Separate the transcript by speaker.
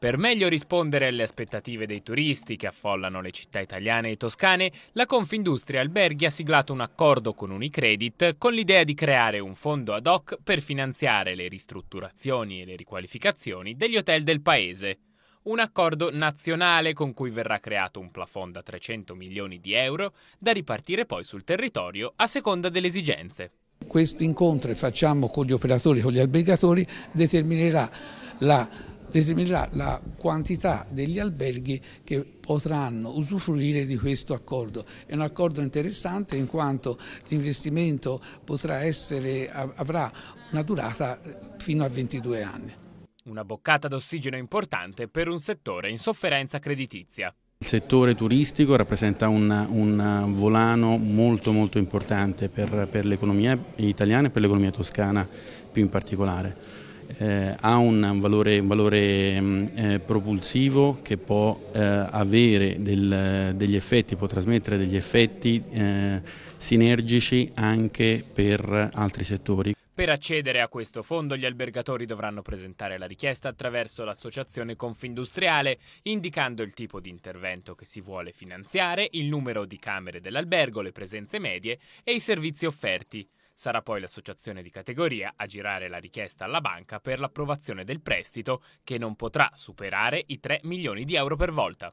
Speaker 1: Per meglio rispondere alle aspettative dei turisti che affollano le città italiane e toscane, la Confindustria Alberghi ha siglato un accordo con Unicredit con l'idea di creare un fondo ad hoc per finanziare le ristrutturazioni e le riqualificazioni degli hotel del paese. Un accordo nazionale con cui verrà creato un plafond da 300 milioni di euro da ripartire poi sul territorio a seconda delle esigenze.
Speaker 2: Questi incontri facciamo con gli operatori con gli albergatori determinerà la determinerà la quantità degli alberghi che potranno usufruire di questo accordo. È un accordo interessante in quanto l'investimento avrà una durata fino a 22 anni. Una boccata
Speaker 1: d'ossigeno importante per un settore in sofferenza creditizia.
Speaker 3: Il settore turistico rappresenta un, un volano molto, molto importante per, per l'economia italiana e per l'economia toscana più in particolare eh, ha un, valore, un valore mm, eh, propulsivo che può eh, avere del, degli effetti, può trasmettere degli effetti eh, sinergici anche per altri settori.
Speaker 1: Per accedere a questo fondo gli albergatori dovranno presentare la richiesta attraverso l'associazione Confindustriale, indicando il tipo di intervento che si vuole finanziare, il numero di camere dell'albergo, le presenze medie e i servizi offerti. Sarà poi l'associazione di categoria a girare la richiesta alla banca per l'approvazione del prestito che non potrà superare i 3 milioni di euro per volta.